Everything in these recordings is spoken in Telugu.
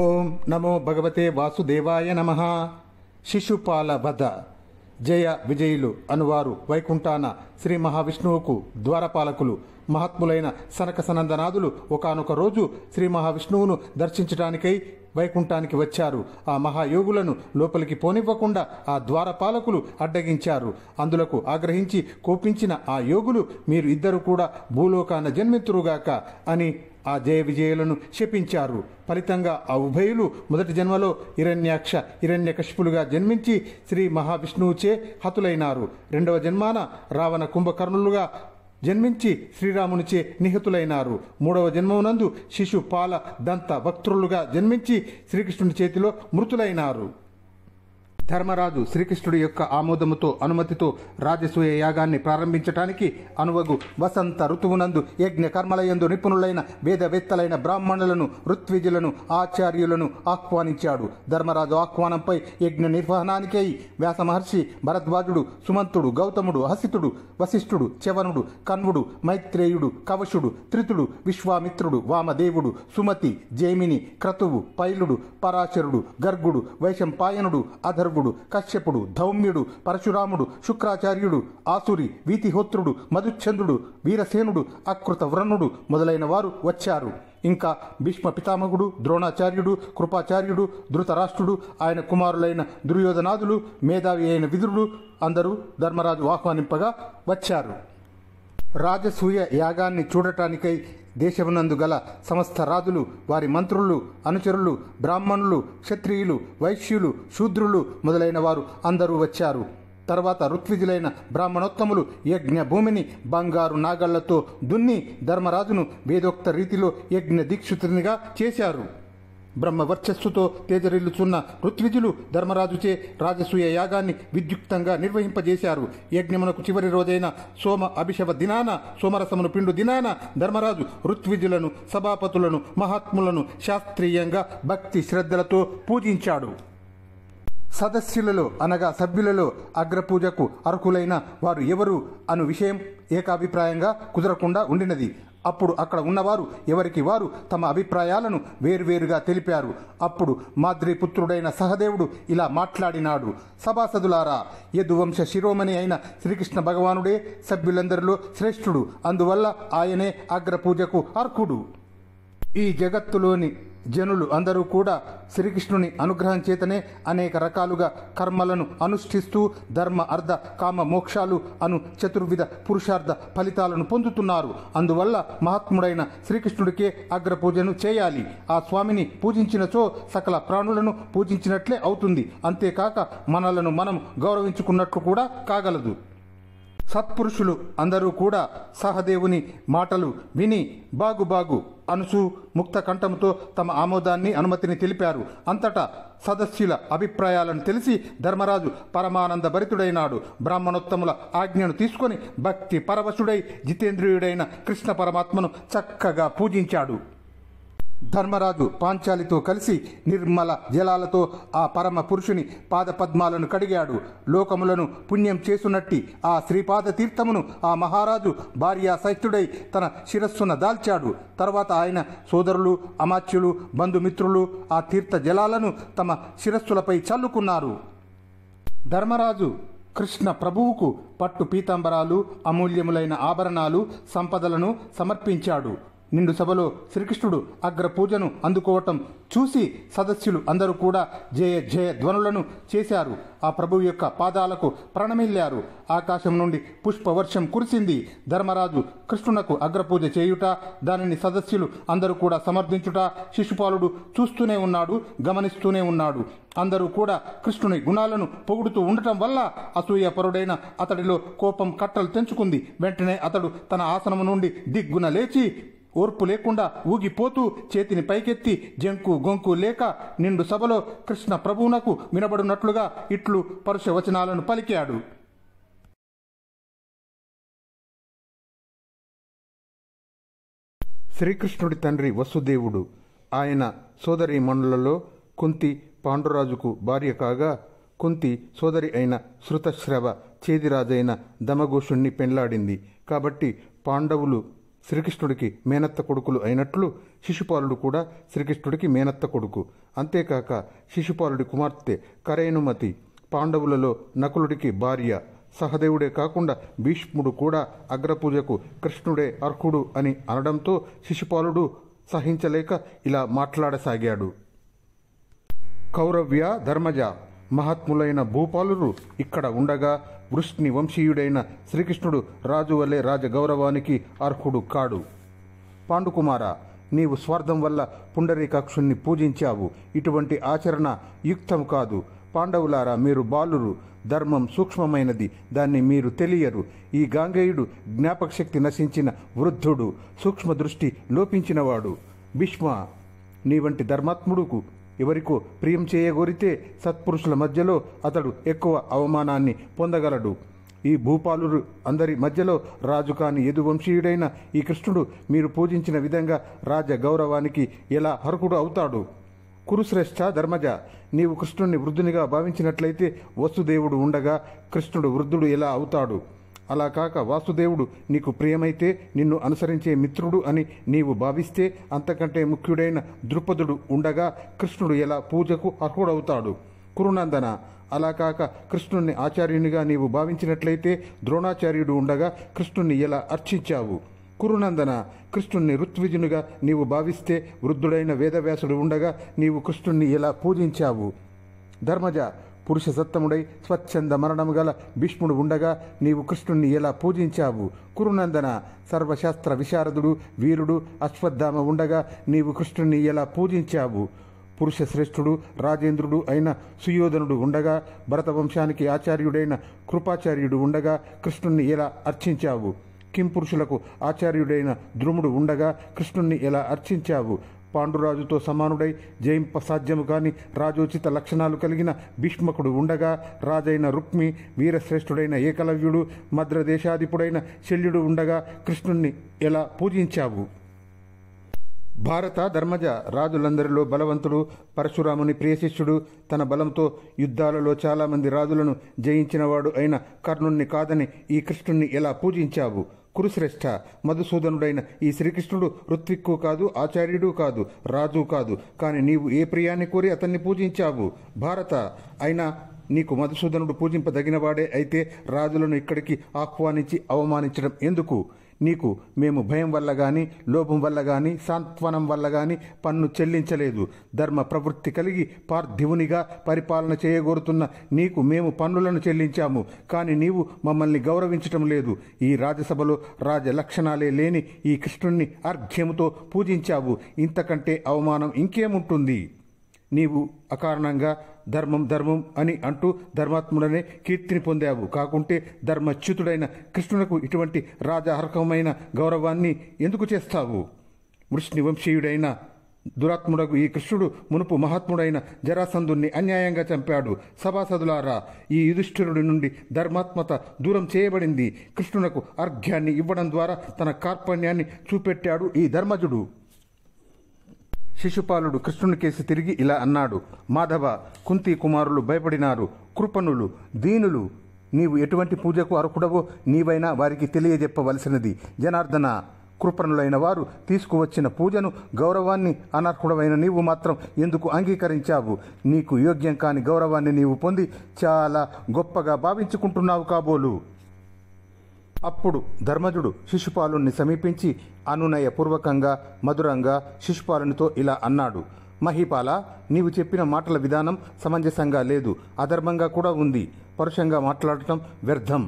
ఓం నమో భగవతే వాసుదేవాయ నమ శిశుపాల వధ జయ విజయులు అనువారు వైకుంఠాన శ్రీ మహావిష్ణువుకు ద్వారపాలకులు మహాత్ములైన సనక సనందనాథులు ఒకనొక రోజు శ్రీ మహావిష్ణువును దర్శించడానికై వైకుంఠానికి వచ్చారు ఆ మహాయోగులను లోపలికి పోనివ్వకుండా ఆ ద్వారపాలకులు అడ్డగించారు అందులకు ఆగ్రహించి కోపించిన ఆ యోగులు మీరు ఇద్దరు కూడా భూలోకాన జన్మితురుగాక అని ఆ జయ విజయులను శపించారు ఫలితంగా ఆ ఉభయులు మొదటి జన్మలో హిరణ్యాక్ష హిరణ్యకశిపులుగా జన్మించి శ్రీ మహావిష్ణువుచే హతులైనారు రెండవ జన్మాన రావణ కుంభకర్ణులుగా జన్మించి శ్రీరామునిచే నిహతులైనారు మూడవ జన్మమునందు శిశుపాల దంత భక్తులుగా జన్మించి శ్రీకృష్ణుని చేతిలో మృతులైనారు ధర్మరాజు శ్రీకృష్ణుడి యొక్క ఆమోదముతో అనుమతితో రాజసూయ యాగాన్ని ప్రారంభించటానికి అనువగు వసంత ఋతువునందు యజ్ఞ కర్మలయందు నిపుణులైన వేదవేత్తలైన బ్రాహ్మణులను ఋత్విజులను ఆచార్యులను ఆహ్వానించాడు ధర్మరాజు ఆహ్వానంపై యజ్ఞ నిర్వహణానికై వ్యాస మహర్షి భరద్వాజుడు సుమంతుడు గౌతముడు హసితుడు వశిష్ఠుడు చవనుడు కన్వుడు మైత్రేయుడు కవశుడు త్రితుడు విశ్వామిత్రుడు వామదేవుడు సుమతి జైమిని క్రతువు పైలుడు పరాశరుడు గర్గుడు వైశంపాయనుడు అధర్వ గంధర్వుడు కశ్యపుడు ధౌమ్యుడు పరశురాముడు శుక్రాచార్యుడు ఆసురి వీతిహోత్రుడు మధుచంద్రుడు వీరసేనుడు అకృత వ్రణుడు మొదలైన వారు వచ్చారు ఇంకా భీష్మ పితామహుడు ద్రోణాచార్యుడు కృపాచార్యుడు ధృతరాష్ట్రుడు ఆయన కుమారులైన దుర్యోధనాథులు మేధావి అయిన విదురుడు అందరూ ధర్మరాజు ఆహ్వానింపగా వచ్చారు రాజసూయ యాగాన్ని చూడటానికై దేశమునందు గల సమస్త రాజులు వారి మంత్రులు అనుచరులు బ్రాహ్మణులు క్షత్రియులు వైశ్యులు శూద్రులు మొదలైన వారు అందరూ వచ్చారు తర్వాత ఋత్విజులైన బ్రాహ్మణోత్తములు యజ్ఞ భూమిని బంగారు నాగళ్లతో దున్ని ధర్మరాజును వేదోక్త రీతిలో యజ్ఞ దీక్షితునిగా చేశారు బ్రహ్మవర్చస్సుతో తేజరిల్లుచున్న ఋత్విజులు ధర్మరాజుచే రాజసూయ యాగాన్ని విద్యుక్తంగా నిర్వహింపజేశారు యజ్ఞమునకు చివరి రోజైన సోమ అభిషవ దినాన సోమరసమును పిండు దినాన ధర్మరాజు ఋత్విజులను సభాపతులను మహాత్ములను శాస్త్రీయంగా భక్తి శ్రద్ధలతో పూజించాడు సదస్సులలో అనగా సభ్యులలో అగ్రపూజకు అర్హులైన వారు ఎవరు అను విషయం ఏకాభిప్రాయంగా కుదరకుండా ఉండినది అప్పుడు అక్కడ ఉన్నవారు ఎవరికి వారు తమ అభిప్రాయాలను వేర్వేరుగా తెలిపారు అప్పుడు మాద్రిపుత్రుడైన సహదేవుడు ఇలా మాట్లాడినాడు సభాసదులారా యదువంశ శిరోమణి అయిన శ్రీకృష్ణ భగవానుడే సభ్యులందరిలో శ్రేష్ఠుడు అందువల్ల ఆయనే అగ్రపూజకు అర్హుడు ఈ జగత్తులోని జనులు అందరూ కూడా శ్రీకృష్ణుని అనుగ్రహం చేతనే అనేక రకాలుగా కర్మలను అనుష్ఠిస్తూ ధర్మ అర్ధ కామ మోక్షాలు అను చతుర్విధ పురుషార్థ ఫలితాలను పొందుతున్నారు అందువల్ల మహాత్ముడైన శ్రీకృష్ణుడికే అగ్రపూజను చేయాలి ఆ స్వామిని పూజించినచో సకల ప్రాణులను పూజించినట్లే అవుతుంది అంతేకాక మనలను మనం గౌరవించుకున్నట్లు కూడా కాగలదు సత్పురుషులు అందరూ కూడా సహదేవుని మాటలు విని బాగుబాగు అనుసు ముక్త కంఠంతో తమ ఆమోదాన్ని అనుమతిని తెలిపారు అంతటా సదస్సుల అభిప్రాయాలను తెలిసి ధర్మరాజు పరమానంద భరితుడైనాడు బ్రాహ్మణోత్తముల ఆజ్ఞను తీసుకొని భక్తి పరవశుడై జితేంద్రియుడైన కృష్ణ పరమాత్మను చక్కగా పూజించాడు ధర్మరాజు పాంచాలితో కలిసి నిర్మల జలాలతో ఆ పరమ పురుషుని పాదపద్మాలను కడిగాడు లోకములను పుణ్యం చేసునట్టి ఆ శ్రీపాద తీర్థమును ఆ మహారాజు భార్యా సహితుడై తన శిరస్సున దాల్చాడు తర్వాత ఆయన సోదరులు అమాత్యులు బంధుమిత్రులు ఆ తీర్థ జలాలను తమ శిరస్సులపై చల్లుకున్నారు ధర్మరాజు కృష్ణ ప్రభువుకు పట్టు పీతాంబరాలు అమూల్యములైన ఆభరణాలు సంపదలను సమర్పించాడు నిండు సభలో శ్రీకృష్ణుడు అగ్ర పూజను అందుకోవటం చూసి సదస్సులు అందరూ కూడా జయ జయ ధ్వనులను చేశారు ఆ ప్రభువు యొక్క పాదాలకు ప్రాణమిల్లారు ఆకాశం నుండి పుష్పవర్షం కురిసింది ధర్మరాజు కృష్ణునకు అగ్రపూజ చేయుట దానిని సదస్సులు అందరూ కూడా సమర్థించుట శిశుపాలుడు చూస్తూనే ఉన్నాడు గమనిస్తూనే ఉన్నాడు అందరూ కూడా కృష్ణుని గుణాలను పొగుడుతూ ఉండటం వల్ల అసూయ పరుడైన అతడిలో కోపం కట్టలు తెంచుకుంది వెంటనే అతడు తన ఆసనము నుండి దిగ్గున లేచి ఓర్పు లేకుండా ఊగిపోతూ చేతిని పైకెత్తి జంకు గొంకు లేక నిండు సభలో కృష్ణ ప్రభువునకు వినబడినట్లుగా ఇట్లు పరుషవచనాలను పలికాడు శ్రీకృష్ణుడి తండ్రి వసుదేవుడు ఆయన సోదరి మండలలో కుంతి పాండురాజుకు భార్య కాగా కుంతి సోదరి అయిన శృతశ్రవ చేదిరాజైన దమఘోషుణ్ణి పెండ్లాడింది కాబట్టి పాండవులు శ్రీకృష్ణుడికి మేనత్త కొడుకులు అయినట్లు శిశుపాలుడు కూడా శ్రీకృష్ణుడికి మేనత్త కొడుకు అంతేకాక శిశుపాలుడి కుమార్తె కరేణుమతి పాండవులలో నకులుడికి భార్య సహదేవుడే కాకుండా భీష్ముడు కూడా అగ్రపూజకు కృష్ణుడే అర్హుడు అని అనడంతో శిశుపాలుడు సహించలేక ఇలా మాట్లాడసాగాడు కౌరవ్య ధర్మజ మహాత్ములైన భూపాలురు ఇక్కడ ఉండగా వృష్ణి వంశీయుడైన శ్రీకృష్ణుడు రాజు వలె రాజగౌరవానికి అర్హుడు కాడు పాండుకుమార నీవు స్వార్థం వల్ల పుండరీకాక్షుణ్ణి పూజించావు ఇటువంటి ఆచరణ యుక్తం కాదు పాండవులారా మీరు బాలురు ధర్మం సూక్ష్మమైనది దాన్ని మీరు తెలియరు ఈ గాంగేయుడు జ్ఞాపకశక్తి నశించిన వృద్ధుడు సూక్ష్మ దృష్టి లోపించినవాడు భీష్మ నీ వంటి ధర్మాత్ముడుకు ఎవరికో ప్రియం చేయగోరితే సత్పురుషుల మధ్యలో అతడు ఎక్కువ అవమానాన్ని పొందగలడు ఈ భూపాలురు అందరి మధ్యలో రాజు కాని యదువంశీయుడైన ఈ కృష్ణుడు మీరు పూజించిన విధంగా రాజ గౌరవానికి ఎలా హరుకుడు అవుతాడు కురుశ్రేష్ఠ ధర్మజ నీవు కృష్ణుడిని వృద్ధునిగా భావించినట్లయితే వసుదేవుడు ఉండగా కృష్ణుడు వృద్ధుడు ఎలా అవుతాడు అలా కాక వాసుదేవుడు నీకు ప్రియమైతే నిన్ను అనుసరించే మిత్రుడు అని నీవు భావిస్తే అంతకంటే ముఖ్యుడైన ద్రుపదుడు ఉండగా కృష్ణుడు ఎలా పూజకు అర్హుడవుతాడు కురునందన అలా కాక కృష్ణుణ్ణి ఆచార్యునిగా నీవు భావించినట్లయితే ద్రోణాచార్యుడు ఉండగా కృష్ణుణ్ణి ఎలా అర్చించావు కురునందన కృష్ణుణ్ణి ఋత్విజునుగా నీవు భావిస్తే వృద్ధుడైన వేదవ్యాసుడు ఉండగా నీవు కృష్ణుణ్ణి ఎలా పూజించావు ధర్మజ పురుషసత్తముడై స్వచ్ఛంద మరణము గల భీష్ముడు ఉండగా నీవు కృష్ణుణ్ణి ఎలా పూజించావు కురునందన సర్వశాస్త్ర విశారదుడు వీరుడు అశ్వత్థామ ఉండగా నీవు కృష్ణుణ్ణి ఎలా పూజించావు పురుషశ్రేష్ఠుడు రాజేంద్రుడు అయిన సుయోధనుడు ఉండగా భరతవంశానికి ఆచార్యుడైన కృపాచార్యుడు ఉండగా కృష్ణుణ్ణి ఎలా అర్చించావు కింపురుషులకు ఆచార్యుడైన ద్రుముడు ఉండగా కృష్ణుణ్ణి ఎలా అర్చించావు పాండురాజుతో సమానుడై జయింప సాధ్యము కాని రాజోచిత లక్షణాలు కలిగిన భీష్మకుడు ఉండగా రాజైన రుక్మి వీరశ్రేష్ఠుడైన ఏకలవ్యుడు మద్రదేశాధిపుడైన శల్యుడు ఉండగా కృష్ణుణ్ణి ఎలా పూజించావు భారత ధర్మజ రాజులందరిలో బలవంతుడు పరశురాముని ప్రియశిష్యుడు తన బలంతో యుద్ధాలలో చాలామంది రాజులను జయించినవాడు అయిన కర్ణుణ్ణి కాదని ఈ కృష్ణుణ్ణి ఎలా పూజించావు కురుశ్రేష్ఠ మధుసూదనుడైన ఈ శ్రీకృష్ణుడు ఋత్విక్కు కాదు ఆచార్యుడు కాదు రాజు కాదు కానీ నీవు ఏ ప్రియాన్ని కోరి అతన్ని పూజించావు భారత అయినా నీకు మధుసూదనుడు పూజింపదగినవాడే అయితే రాజులను ఇక్కడికి ఆహ్వానించి అవమానించడం ఎందుకు నీకు మేము భయం వల్ల కానీ లోపం వల్ల కానీ సాంత్వనం వల్ల కానీ పన్ను చెల్లించలేదు ధర్మ ప్రవృత్తి కలిగి పార్థివునిగా పరిపాలన చేయగోరుతున్న నీకు మేము పన్నులను చెల్లించాము కానీ నీవు మమ్మల్ని గౌరవించటం లేదు ఈ రాజసభలో రాజ లక్షణాలే లేని ఈ కృష్ణుణ్ణి అర్ఘ్యముతో పూజించావు ఇంతకంటే అవమానం ఇంకేముంటుంది నీవు అకారణంగా ధర్మం ధర్మం అని అంటూ ధర్మాత్ముడనే కీర్తిని పొందావు కాకుంటే ధర్మచ్యుతుడైన కృష్ణునకు ఇటువంటి రాజార్హకమైన గౌరవాన్ని ఎందుకు చేస్తావు వంశీయుడైన దురాత్ముడకు ఈ కృష్ణుడు మునుపు మహాత్ముడైన జరాసంధుణ్ణి అన్యాయంగా చంపాడు సభాసదులారా ఈ యుధిష్ఠిరుడి నుండి ధర్మాత్మత దూరం చేయబడింది కృష్ణునకు అర్ఘ్యాన్ని ఇవ్వడం ద్వారా తన కార్పణ్యాన్ని చూపెట్టాడు ఈ ధర్మజుడు శిశుపాలుడు కృష్ణుని కేసి తిరిగి ఇలా అన్నాడు మాధవ కుంతి కుమారులు భయపడినారు కృపణులు దీనులు నీవు ఎటువంటి పూజకు అర్హుడవో నీవైనా వారికి తెలియజెప్పవలసినది జనార్దన కృపణులైన వారు తీసుకువచ్చిన పూజను గౌరవాన్ని అనర్హుడమైన నీవు మాత్రం ఎందుకు అంగీకరించావు నీకు యోగ్యం కాని గౌరవాన్ని నీవు పొంది చాలా గొప్పగా భావించుకుంటున్నావు కాబోలు అప్పుడు ధర్మజుడు శిశుపాలుణ్ణి సమీపించి అనునయపూర్వకంగా మధురంగా శిశుపాలునితో ఇలా అన్నాడు మహిపాల నీవు చెప్పిన మాటల విధానం సమంజసంగా లేదు అధర్మంగా కూడా ఉంది పరుషంగా మాట్లాడటం వ్యర్థం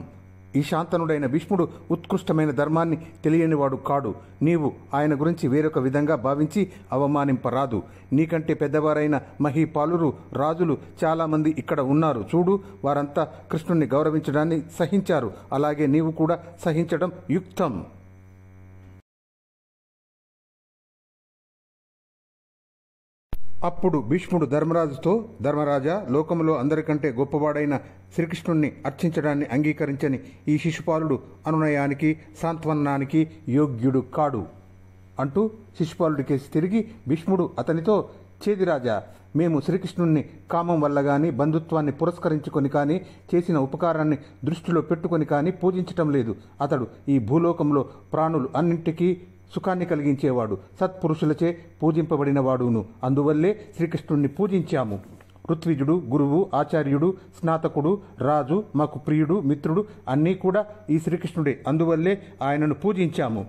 ఈశాంతనుడైన భీష్ముడు ఉత్కృష్టమైన ధర్మాన్ని తెలియనివాడు కాడు నీవు ఆయన గురించి వేరొక విధంగా భావించి అవమానింపరాదు నీకంటే పెద్దవారైన మహీపాలురు రాజులు చాలామంది ఇక్కడ ఉన్నారు చూడు వారంతా కృష్ణుణ్ణి గౌరవించడాన్ని సహించారు అలాగే నీవు కూడా సహించడం యుక్తం అప్పుడు భీష్ముడు ధర్మరాజుతో ధర్మరాజా లోకంలో అందరికంటే గొప్పవాడైన శ్రీకృష్ణుణ్ణి అర్చించడాన్ని అంగీకరించని ఈ శిశుపాలుడు అనునయానికి సాంత్వనానికి యోగ్యుడు కాడు అంటూ శిశుపాలుడికేసి తిరిగి భీష్ముడు అతనితో చేదిరాజా మేము శ్రీకృష్ణుణ్ణి కామం వల్ల కానీ బంధుత్వాన్ని పురస్కరించుకొని కానీ చేసిన ఉపకారాన్ని దృష్టిలో పెట్టుకొని కానీ పూజించటం లేదు అతడు ఈ భూలోకంలో ప్రాణులు అన్నింటికీ సుఖాన్ని కలిగించేవాడు సత్పురుషులచే పూజింపబడినవాడును అందువల్లే శ్రీకృష్ణుణ్ణి పూజించాము ఋత్విజుడు గురువు ఆచార్యుడు స్నాతకుడు రాజు మాకు ప్రియుడు మిత్రుడు అన్నీ కూడా ఈ శ్రీకృష్ణుడే అందువల్లే ఆయనను పూజించాము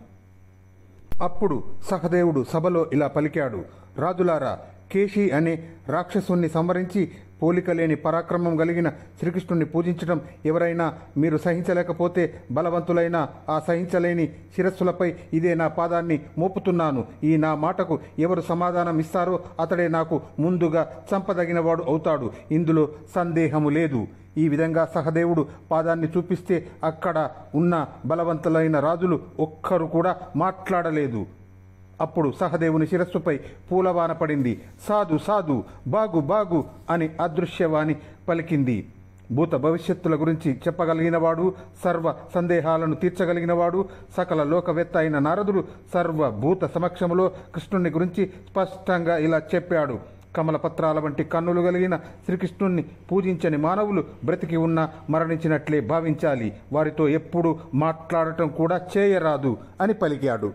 అప్పుడు సహదేవుడు సభలో ఇలా పలికాడు రాజులారా కేశి అనే రాక్షసుణ్ణి సంవరించి పోలిక లేని పరాక్రమం కలిగిన శ్రీకృష్ణుని పూజించడం ఎవరైనా మీరు సహించలేకపోతే బలవంతులైన ఆ సహించలేని శిరస్సులపై ఇదే నా పాదాన్ని మోపుతున్నాను ఈ నా మాటకు ఎవరు సమాధానం ఇస్తారో అతడే నాకు ముందుగా చంపదగినవాడు అవుతాడు ఇందులో సందేహము లేదు ఈ విధంగా సహదేవుడు పాదాన్ని చూపిస్తే అక్కడ ఉన్న బలవంతులైన రాజులు ఒక్కరు కూడా మాట్లాడలేదు అప్పుడు సహదేవుని శిరస్సుపై పూలవాన పడింది సాధు సాధు బాగు బాగు అని అదృశ్యవాణి పలికింది భూత భవిష్యత్తుల గురించి చెప్పగలిగినవాడు సర్వ సందేహాలను తీర్చగలిగినవాడు సకల లోకవేత్త అయిన నారదుడు సర్వభూత సమక్షంలో కృష్ణుని గురించి స్పష్టంగా ఇలా చెప్పాడు కమలపత్రాల వంటి కన్నులు కలిగిన శ్రీకృష్ణుణ్ణి పూజించని మానవులు బ్రతికి ఉన్న మరణించినట్లే భావించాలి వారితో ఎప్పుడూ మాట్లాడటం కూడా చేయరాదు అని పలికాడు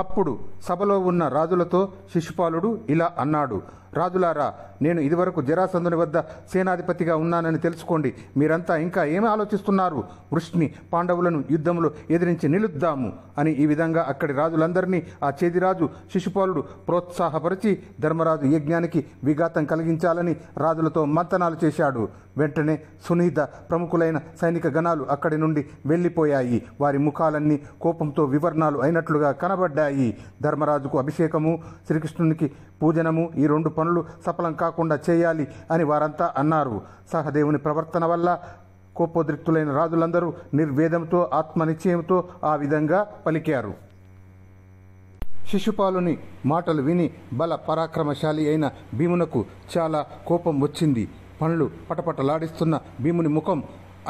అప్పుడు సభలో ఉన్న రాజులతో శిశుపాలుడు ఇలా అన్నాడు రాజులారా నేను ఇదివరకు జరాసందుని వద్ద సేనాధిపతిగా ఉన్నానని తెలుసుకోండి మీరంతా ఇంకా ఏమి ఆలోచిస్తున్నారు వృష్ణి పాండవులను యుద్ధంలో ఎదిరించి నిలుద్దాము అని ఈ విధంగా అక్కడి రాజులందరినీ ఆ చేదిరాజు శిశుపాలుడు ప్రోత్సాహపరిచి ధర్మరాజు యజ్ఞానికి విఘాతం కలిగించాలని రాజులతో మంతనాలు చేశాడు వెంటనే సునీత ప్రముఖులైన సైనిక గణాలు అక్కడి నుండి వెళ్ళిపోయాయి వారి ముఖాలన్నీ కోపంతో వివరణాలు అయినట్లుగా కనబడ్డాయి ధర్మరాజుకు అభిషేకము శ్రీకృష్ణునికి పూజనము ఈ రెండు పనులు సఫలం కాకుండా చేయాలి అని వారంతా అన్నారు సహదేవుని ప్రవర్తన వల్ల కోపోద్రిక్తులైన రాజులందరూ నిర్వేదంతో ఆత్మనిశ్చయంతో ఆ విధంగా పలికారు శిశుపాలుని మాటలు విని బల పరాక్రమశాలి అయిన భీమునకు చాలా కోపం వచ్చింది పనులు పటపటలాడిస్తున్న భీముని ముఖం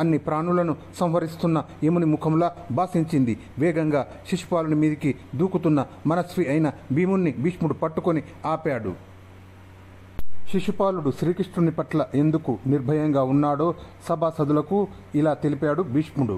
అన్ని ప్రాణులను సంహరిస్తున్న యముని ముఖంలా భాషించింది వేగంగా శిశుపాలుని మీదికి దూకుతున్న మనస్వి అయిన భీముణ్ణి భీష్ముడు పట్టుకొని ఆపాడు శిశుపాలుడు శ్రీకృష్ణుని పట్ల ఎందుకు నిర్భయంగా ఉన్నాడో సభాసదులకు ఇలా తెలిపాడు భీష్ముడు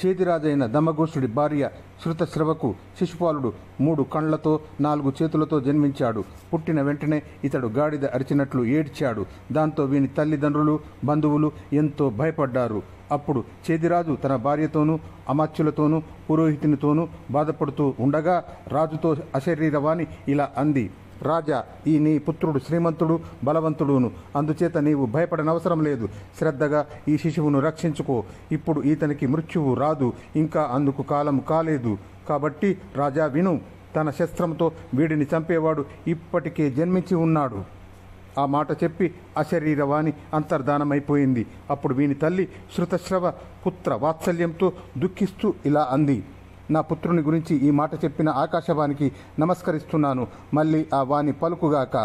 చేతిరాజైన దమఘోషుడి భార్య శృతశ్రవకు శిశుపాలుడు మూడు కండ్లతో నాలుగు చేతులతో జన్మించాడు పుట్టిన వెంటనే ఇతడు గాడిద అరిచినట్లు ఏడ్చాడు దాంతో వీని తల్లిదండ్రులు బంధువులు ఎంతో భయపడ్డారు అప్పుడు చేదిరాజు తన భార్యతోనూ అమాత్యులతోనూ పురోహితునితోనూ బాధపడుతూ ఉండగా రాజుతో అశరీరవాణి ఇలా అంది రాజా ఈ నీ పుత్రుడు శ్రీమంతుడు బలవంతుడును అందుచేత నీవు భయపడనవసరం లేదు శ్రద్ధగా ఈ శిశువును రక్షించుకో ఇప్పుడు ఇతనికి మృత్యువు రాదు ఇంకా అందుకు కాలం కాలేదు కాబట్టి రాజా విను తన శస్త్రంతో వీడిని చంపేవాడు ఇప్పటికే జన్మించి ఉన్నాడు ఆ మాట చెప్పి అశరీరవాణి అంతర్ధానమైపోయింది అప్పుడు వీని తల్లి శృతశ్రవ పుత్ర వాత్సల్యంతో దుఃఖిస్తూ ఇలా అంది నా పుత్రుని గురించి ఈ మాట చెప్పిన ఆకాశవాణికి నమస్కరిస్తున్నాను మళ్ళీ ఆ వాణి పలుకుగాక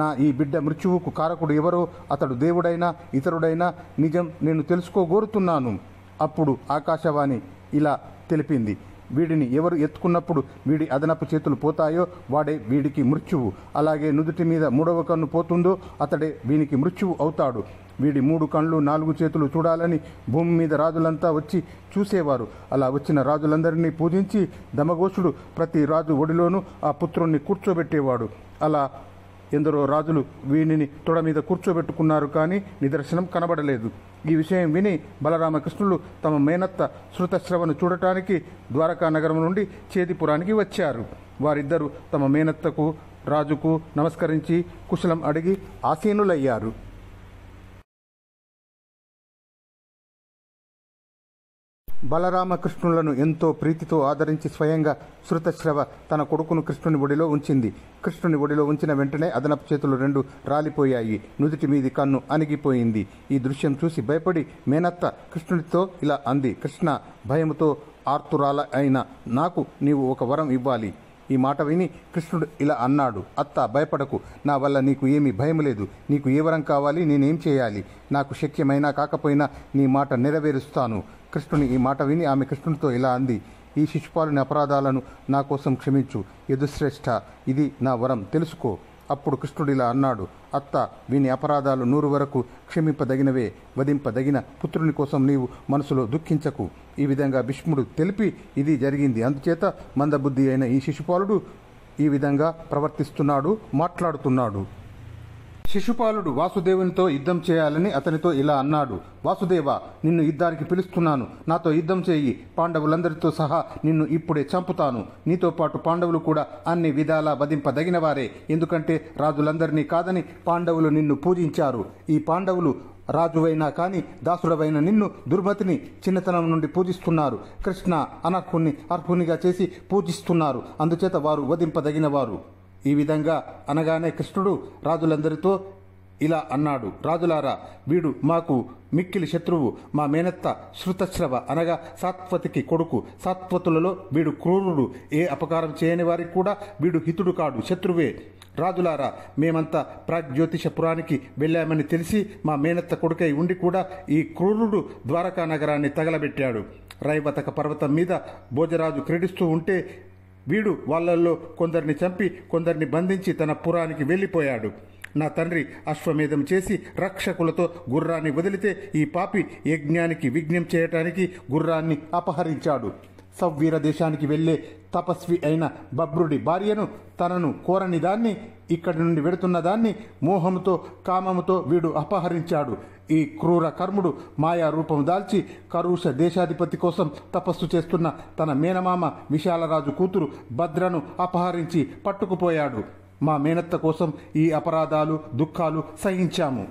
నా ఈ బిడ్డ మృత్యువుకు కారకుడు ఎవరో అతడు దేవుడైనా ఇతరుడైనా నిజం నేను తెలుసుకోగోరుతున్నాను అప్పుడు ఆకాశవాణి ఇలా తెలిపింది వీడిని ఎవరు ఎత్తుకున్నప్పుడు వీడి అదనపు చేతులు పోతాయో వాడే వీడికి మృత్యువు అలాగే నుదుటి మీద మూడవ కన్ను పోతుందో అతడే వీనికి మృత్యువు అవుతాడు వీడి మూడు కళ్ళు నాలుగు చేతులు చూడాలని భూమి మీద రాజులంతా వచ్చి చూసేవారు అలా వచ్చిన రాజులందరినీ పూజించి దమఘోషుడు ప్రతి రాజు ఒడిలోనూ ఆ పుత్రుణ్ణి కూర్చోబెట్టేవాడు అలా ఎందరో రాజులు వీనిని తొడ మీద కూర్చోబెట్టుకున్నారు కానీ నిదర్శనం కనబడలేదు ఈ విషయం విని బలరామకృష్ణులు తమ మేనత్త శృతశ్రవను చూడటానికి ద్వారకా నగరం నుండి చేదిపురానికి వచ్చారు వారిద్దరూ తమ మేనత్తకు రాజుకు నమస్కరించి కుశలం అడిగి ఆసీనులయ్యారు బలరామకృష్ణులను ఎంతో ప్రీతితో ఆదరించి స్వయంగా శృతశ్రవ తన కొడుకును కృష్ణుని ఒడిలో ఉంచింది కృష్ణుని ఒడిలో ఉంచిన వెంటనే అదనపు చేతులు రెండు రాలిపోయాయి నుదుటి మీది కన్ను అణిగిపోయింది ఈ దృశ్యం చూసి భయపడి మేనత్త కృష్ణుడితో ఇలా అంది కృష్ణ భయముతో ఆర్తురాల అయిన నాకు నీవు ఒక వరం ఇవ్వాలి ఈ మాట విని కృష్ణుడు ఇలా అన్నాడు అత్త భయపడకు నా వల్ల నీకు ఏమీ భయం లేదు నీకు ఏ వరం కావాలి నేనేం చేయాలి నాకు శక్యమైనా కాకపోయినా నీ మాట నెరవేరుస్తాను కృష్ణుని ఈ మాట విని ఆమె కృష్ణుడితో ఇలా అంది ఈ శిశుపాలని అపరాధాలను నా కోసం క్షమించు యదుశ్రేష్ఠ ఇది నా వరం తెలుసుకో అప్పుడు కృష్ణుడిలా అన్నాడు అత్త వీని అపరాధాలు నూరు వరకు క్షమింపదగినవే వధింపదగిన పుత్రుని కోసం నీవు మనసులో దుఃఖించకు ఈ విధంగా భీష్ముడు తెలిపి ఇది జరిగింది అందుచేత మందబుద్ధి అయిన ఈ శిశుపాలుడు ఈ విధంగా ప్రవర్తిస్తున్నాడు మాట్లాడుతున్నాడు శిశుపాలుడు వాసుదేవునితో యుద్ధం చేయాలని అతనితో ఇలా అన్నాడు వాసుదేవ నిన్ను యుద్ధానికి పిలుస్తున్నాను నాతో యుద్ధం చేయి పాండవులందరితో సహా నిన్ను ఇప్పుడే చంపుతాను నీతో పాటు పాండవులు కూడా అన్ని విధాలా వధింపదగిన వారే ఎందుకంటే రాజులందరినీ కాదని పాండవులు నిన్ను పూజించారు ఈ పాండవులు రాజువైనా కానీ దాసుడవైన నిన్ను దుర్మతిని చిన్నతనం నుండి పూజిస్తున్నారు కృష్ణ అనర్హుణ్ణి అర్హునిగా చేసి పూజిస్తున్నారు అందుచేత వారు వధింపదగిన వారు ఈ విధంగా అనగానే కృష్ణుడు రాజులందరితో ఇలా అన్నాడు రాజులారా వీడు మాకు మిక్కిలి శత్రువు మా మేనత్త శృతశ్రవ అనగా సాత్వతికి కొడుకు సాత్వతులలో వీడు క్రూరుడు ఏ అపకారం చేయని వారికి కూడా వీడు హితుడు కాడు శత్రువే రాజులారా మేమంతా పురానికి వెళ్ళామని తెలిసి మా మేనత్త కొడుకై ఉండి కూడా ఈ క్రూరుడు ద్వారకా నగరాన్ని తగలబెట్టాడు రైవతక పర్వతం మీద భోజరాజు క్రీడిస్తూ ఉంటే వీడు వాళ్ళల్లో కొందరిని చంపి కొందరిని బంధించి తన పురానికి వెళ్ళిపోయాడు నా తండ్రి అశ్వమేధం చేసి రక్షకులతో గుర్రాన్ని వదిలితే ఈ పాపి యజ్ఞానికి విఘ్నం చేయటానికి గుర్రాన్ని అపహరించాడు సవ్వీర దేశానికి వెళ్ళే తపస్వి అయిన బబ్రుడి భార్యను తనను కోరని దాన్ని ఇక్కడి నుండి వెడుతున్న దాన్ని మోహంతో కామముతో వీడు అపహరించాడు ఈ క్రూర కర్ముడు మాయా రూపం దాల్చి కరుష దేశాధిపతి కోసం తపస్సు చేస్తున్న తన మేనమామ విశాలరాజు కూతురు భద్రను అపహరించి పట్టుకుపోయాడు మా మేనత్త కోసం ఈ అపరాధాలు దుఃఖాలు సహించాము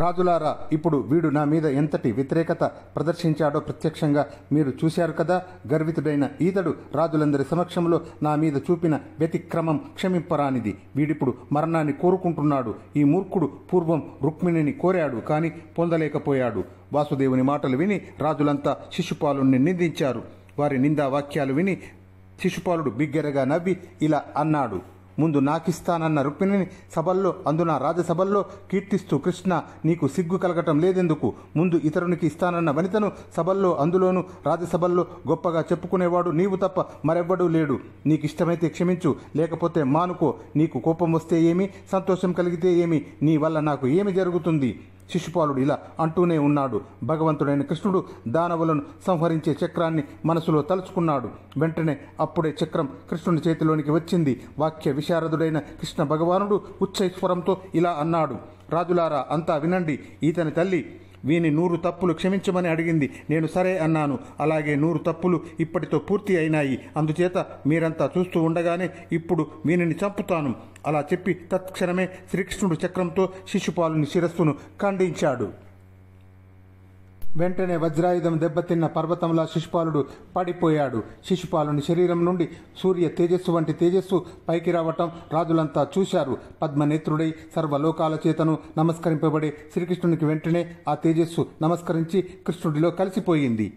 రాజులారా ఇప్పుడు వీడు నా మీద ఎంతటి వ్యతిరేకత ప్రదర్శించాడో ప్రత్యక్షంగా మీరు చూశారు కదా గర్వితుడైన ఈతడు రాజులందరి సమక్షంలో నా మీద చూపిన వ్యతిక్రమం క్షమింపరానిది వీడిప్పుడు మరణాన్ని కోరుకుంటున్నాడు ఈ మూర్ఖుడు పూర్వం రుక్మిణిని కోరాడు కానీ పొందలేకపోయాడు వాసుదేవుని మాటలు విని రాజులంతా శిశుపాలు నిందించారు వారి నిందా వాక్యాలు విని శిశుపాలుడు బిగ్గరగా నవ్వి ఇలా అన్నాడు ముందు నాకిస్తానన్న రుక్మిణిని సభల్లో అందున రాజసభల్లో కీర్తిస్తూ కృష్ణ నీకు సిగ్గు కలగటం లేదెందుకు ముందు ఇతరునికి ఇస్తానన్న వనితను సభల్లో అందులోనూ రాజసభల్లో గొప్పగా చెప్పుకునేవాడు నీవు తప్ప మరెవ్వడూ లేడు నీకు ఇష్టమైతే క్షమించు లేకపోతే మానుకో నీకు కోపం వస్తే ఏమి సంతోషం కలిగితే ఏమి నీ వల్ల నాకు ఏమి జరుగుతుంది శిశుపాలుడు ఇలా అంటూనే ఉన్నాడు భగవంతుడైన కృష్ణుడు దానవులను సంహరించే చక్రాన్ని మనసులో తలుచుకున్నాడు వెంటనే అప్పుడే చక్రం కృష్ణుని చేతిలోనికి వచ్చింది వాక్య విశారదుడైన కృష్ణ భగవానుడు ఉచ్చైశ్వరంతో ఇలా అన్నాడు రాజులారా అంతా వినండి ఈతని తల్లి వీని నూరు తప్పులు క్షమించమని అడిగింది నేను సరే అన్నాను అలాగే నూరు తప్పులు ఇప్పటితో పూర్తి అయినాయి అందుచేత మీరంతా చూస్తూ ఉండగానే ఇప్పుడు వీనిని చంపుతాను అలా చెప్పి తత్క్షణమే శ్రీకృష్ణుడు చక్రంతో శిశుపాలుని శిరస్సును ఖండించాడు వెంటనే వజ్రాయుధం దెబ్బతిన్న పర్వతంలా శిశుపాలుడు పడిపోయాడు శిశుపాలుని శరీరం నుండి సూర్య తేజస్సు వంటి తేజస్సు పైకి రావటం రాజులంతా చూశారు పద్మనేత్రుడై సర్వలోకాల చేతను నమస్కరింపబడే శ్రీకృష్ణునికి వెంటనే ఆ తేజస్సు నమస్కరించి కృష్ణుడిలో కలిసిపోయింది